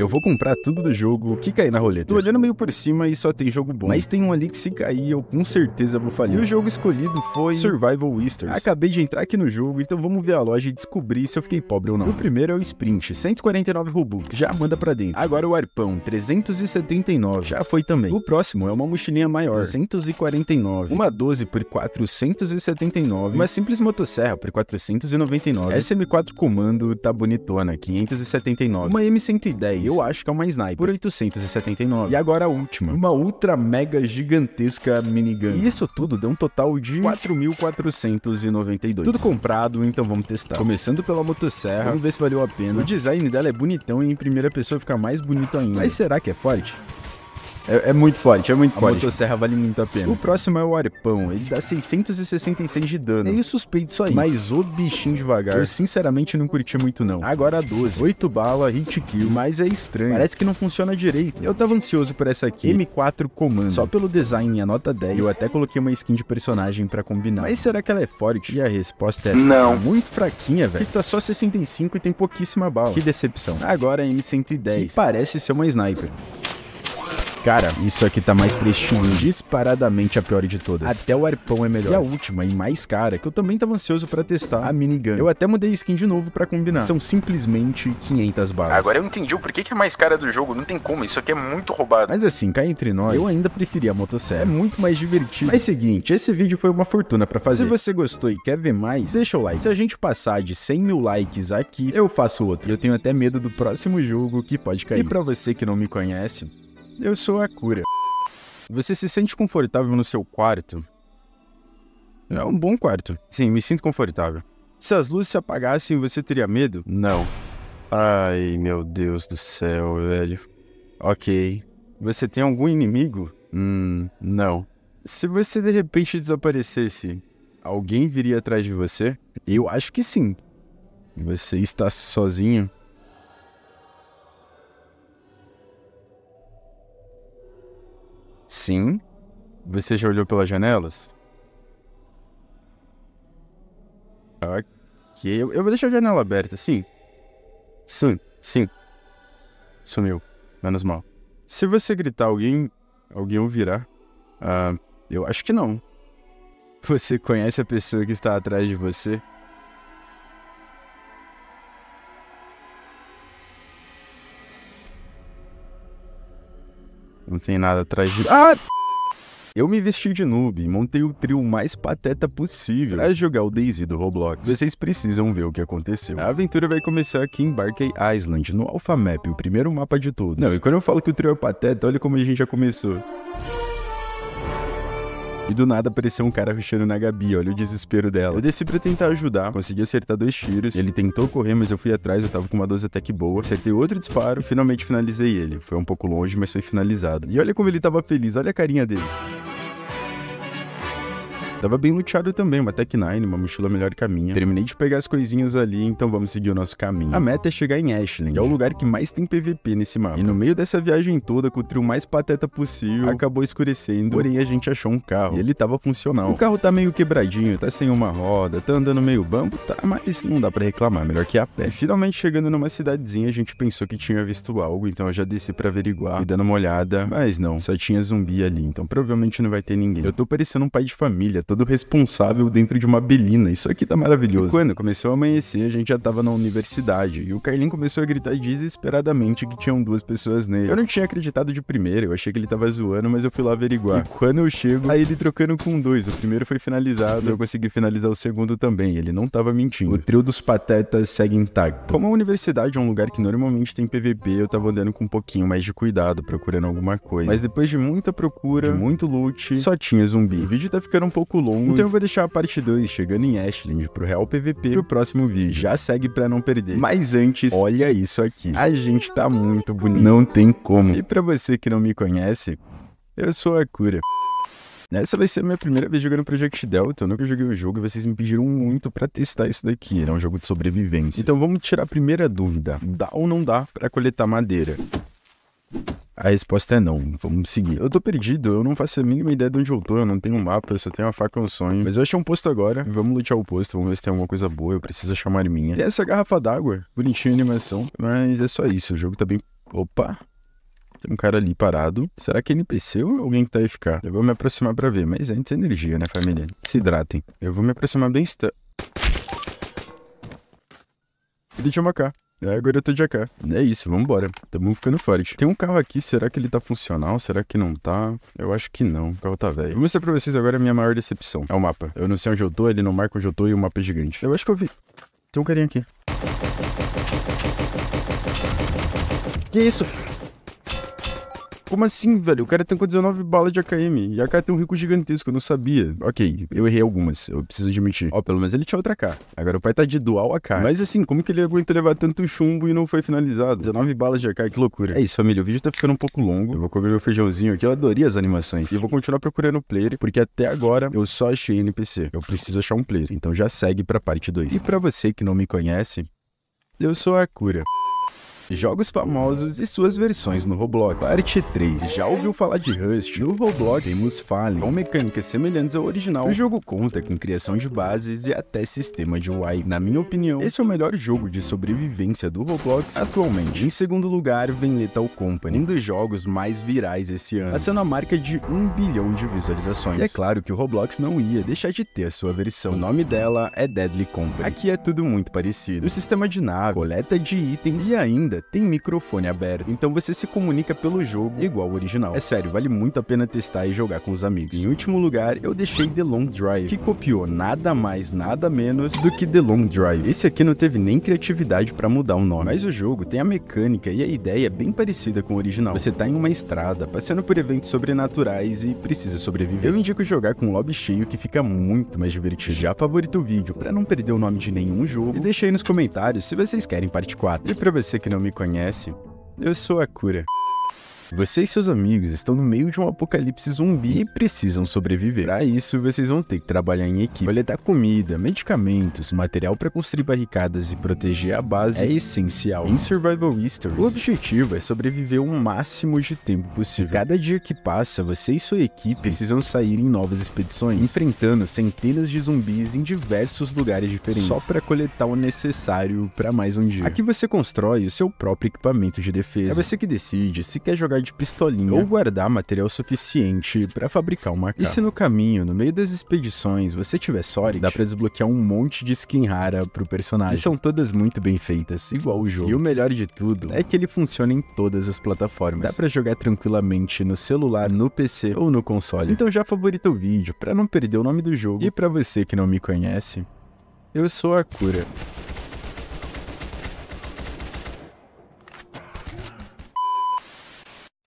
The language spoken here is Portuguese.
Eu vou comprar tudo do jogo que cair na roleta. Tô olhando meio por cima e só tem jogo bom. Mas tem um ali que se cair, eu com certeza vou falhar. E o jogo escolhido foi Survival Whisters. Acabei de entrar aqui no jogo, então vamos ver a loja e descobrir se eu fiquei pobre ou não. O primeiro é o Sprint, 149 Robux. Já manda pra dentro. Agora o Arpão, 379. Já foi também. O próximo é uma mochilinha maior, 249. Uma 12 por 479. Uma simples motosserra por 499. SM4 Comando tá bonitona, 579. Uma M110. Eu acho que é uma sniper. Por 879. E agora a última. Uma ultra mega gigantesca minigun. E isso tudo deu um total de 4.492. Tudo comprado, então vamos testar. Começando pela motosserra. Vamos ver se valeu a pena. O design dela é bonitão e em primeira pessoa fica mais bonito ainda. Mas será que é forte? É, é, muito forte, é muito a forte. A motosserra vale muito a pena. O próximo é o arpão. Ele dá 666 de dano. Meio suspeito isso aí. Mas o bichinho devagar, eu sinceramente não curti muito não. Agora a 12. 8 bala, hit kill, mas é estranho. Parece que não funciona direito. Eu tava ansioso por essa aqui. M4 Comando. Só pelo design, a nota 10. Eu até coloquei uma skin de personagem pra combinar. Mas será que ela é forte? E a resposta é... Não. Tá muito fraquinha, velho. Que tá só 65 e tem pouquíssima bala. Que decepção. Agora a é M110. Que parece ser uma sniper. Cara, isso aqui tá mais prestígio, disparadamente a pior de todas. Até o arpão é melhor. E a última e mais cara, que eu também tava ansioso pra testar, a minigun. Eu até mudei skin de novo pra combinar. São simplesmente 500 balas. Agora eu entendi o porquê que é mais cara do jogo, não tem como, isso aqui é muito roubado. Mas assim, cá entre nós, eu ainda preferia a motosserra. É muito mais divertido. Mas seguinte, esse vídeo foi uma fortuna pra fazer. Se você gostou e quer ver mais, deixa o like. Se a gente passar de 100 mil likes aqui, eu faço outro. Eu tenho até medo do próximo jogo que pode cair. E pra você que não me conhece, eu sou a cura. Você se sente confortável no seu quarto? É um bom quarto. Sim, me sinto confortável. Se as luzes se apagassem, você teria medo? Não. Ai, meu Deus do céu, velho. Ok. Você tem algum inimigo? Hum, não. Se você de repente desaparecesse, alguém viria atrás de você? Eu acho que sim. Você está sozinho? Sim. Você já olhou pelas janelas? Ok. Eu, eu vou deixar a janela aberta. Sim. Sim, sim. Sumiu. Menos mal. Se você gritar, alguém. Alguém ouvirá. Uh, ah, eu acho que não. Você conhece a pessoa que está atrás de você? Não tem nada atrás de. Ah! Eu me vesti de noob e montei o trio mais pateta possível para jogar o Daisy do Roblox. Vocês precisam ver o que aconteceu. A aventura vai começar aqui em Barkey Island, no Alpha Map, o primeiro mapa de todos. Não, e quando eu falo que o trio é pateta, olha como a gente já começou. E do nada apareceu um cara rushando na Gabi, olha o desespero dela. Eu desci pra tentar ajudar, consegui acertar dois tiros. Ele tentou correr, mas eu fui atrás, eu tava com uma 12 até que boa. Acertei outro disparo e finalmente finalizei ele. Foi um pouco longe, mas foi finalizado. E olha como ele tava feliz, olha a carinha dele. Tava bem luteado também, uma Tech 9, uma mochila melhor que a minha. Terminei de pegar as coisinhas ali, então vamos seguir o nosso caminho. A meta é chegar em Ashland, que é o lugar que mais tem PVP nesse mapa. E no meio dessa viagem toda, com o trio mais pateta possível, acabou escurecendo, porém a gente achou um carro. E ele tava funcional. O carro tá meio quebradinho, tá sem uma roda, tá andando meio bambo, tá, mas não dá para reclamar, melhor que a pé. E finalmente chegando numa cidadezinha, a gente pensou que tinha visto algo, então eu já desci para averiguar e dando uma olhada, mas não, só tinha zumbi ali, então provavelmente não vai ter ninguém. Eu tô parecendo um pai de família, todo responsável dentro de uma belina. Isso aqui tá maravilhoso. E quando começou a amanhecer, a gente já tava na universidade e o Carlinho começou a gritar desesperadamente que tinham duas pessoas nele. Eu não tinha acreditado de primeira, eu achei que ele tava zoando, mas eu fui lá averiguar. E quando eu chego, aí ele trocando com dois. O primeiro foi finalizado, eu consegui finalizar o segundo também. Ele não tava mentindo. O trio dos patetas segue intacto. Como a universidade é um lugar que normalmente tem PVP, eu tava andando com um pouquinho mais de cuidado, procurando alguma coisa. Mas depois de muita procura, de muito loot, só tinha zumbi. O vídeo tá ficando um pouco longo, então eu vou deixar a parte 2 chegando em Ashland pro Real PVP pro próximo vídeo. Já segue pra não perder. Mas antes, olha isso aqui. A gente tá muito bonito. Não tem como. E pra você que não me conhece, eu sou a Cura. Essa vai ser a minha primeira vez jogando Project Delta. Eu nunca joguei o jogo e vocês me pediram muito para testar isso daqui. Era um jogo de sobrevivência. Então vamos tirar a primeira dúvida: dá ou não dá para coletar madeira? A resposta é não. Vamos seguir. Eu tô perdido, eu não faço a mínima ideia de onde eu tô, eu não tenho um mapa, eu só tenho uma faca e um sonho. Mas eu achei um posto agora. Vamos lutar o posto, vamos ver se tem alguma coisa boa. Eu preciso chamar minha. Tem essa garrafa d'água, bonitinha a animação. Mas é só isso, o jogo tá bem. Opa! Tem um cara ali parado. Será que é NPC ou alguém que tá aí ficar? Eu vou me aproximar pra ver, mas antes é energia, né, família? Se hidratem. Eu vou me aproximar bem. Deixa eu uma cá. É, agora eu tô de AK. É isso, vambora. Tamo ficando forte. Tem um carro aqui, será que ele tá funcional? Será que não tá? Eu acho que não. O carro tá velho. Vou mostrar pra vocês agora a minha maior decepção. É o mapa. Eu não sei onde eu tô, ele não marca onde eu tô e o mapa é gigante. Eu acho que eu vi. Tem um carinha aqui. Que isso? Como assim, velho? O cara com 19 balas de AKM. E a cara tem um rico gigantesco, eu não sabia. Ok, eu errei algumas, eu preciso admitir. Ó, oh, pelo menos ele tinha outra AK. Agora o pai tá de dual AK. Mas assim, como que ele aguentou levar tanto chumbo e não foi finalizado? 19 balas de AK, que loucura. É isso, família. O vídeo tá ficando um pouco longo. Eu vou comer meu feijãozinho aqui. Eu adorei as animações. E vou continuar procurando o player, porque até agora eu só achei NPC. Eu preciso achar um player. Então já segue pra parte 2. E pra você que não me conhece, eu sou a cura jogos famosos e suas versões no Roblox. Parte 3. Já ouviu falar de Rust? No Roblox temos Fallen, com mecânicas semelhantes ao original. O jogo conta com criação de bases e até sistema de UI. Na minha opinião, esse é o melhor jogo de sobrevivência do Roblox atualmente. Em segundo lugar, vem Lethal Company, um dos jogos mais virais esse ano, passando a marca de 1 bilhão de visualizações. E é claro que o Roblox não ia deixar de ter a sua versão. O nome dela é Deadly Company. Aqui é tudo muito parecido. O sistema de nave, coleta de itens e ainda tem microfone aberto, então você se comunica pelo jogo igual ao original. É sério, vale muito a pena testar e jogar com os amigos. Em último lugar, eu deixei The Long Drive, que copiou nada mais, nada menos do que The Long Drive. Esse aqui não teve nem criatividade para mudar o nome, mas o jogo tem a mecânica e a ideia bem parecida com o original. Você tá em uma estrada, passando por eventos sobrenaturais e precisa sobreviver. Eu indico jogar com lobby cheio que fica muito mais divertido. Já favorito o vídeo para não perder o nome de nenhum jogo e deixa aí nos comentários se vocês querem parte 4. E para você que não me me conhece, eu sou a cura. Você e seus amigos estão no meio de um apocalipse zumbi e precisam sobreviver. Para isso, vocês vão ter que trabalhar em equipe, coletar comida, medicamentos, material para construir barricadas e proteger a base é essencial. Em Survival Easter, o objetivo é sobreviver o máximo de tempo possível. Cada dia que passa, você e sua equipe precisam sair em novas expedições, enfrentando centenas de zumbis em diversos lugares diferentes, só para coletar o necessário para mais um dia. Aqui você constrói o seu próprio equipamento de defesa. É você que decide se quer jogar de pistolinha ou guardar material suficiente para fabricar uma capa. E se no caminho, no meio das expedições, você tiver sorte, dá pra desbloquear um monte de skin rara pro personagem. E são todas muito bem feitas, igual o jogo. E o melhor de tudo é que ele funciona em todas as plataformas. Dá para jogar tranquilamente no celular, no PC ou no console. Então já favorita o vídeo para não perder o nome do jogo. E para você que não me conhece, eu sou a Cura.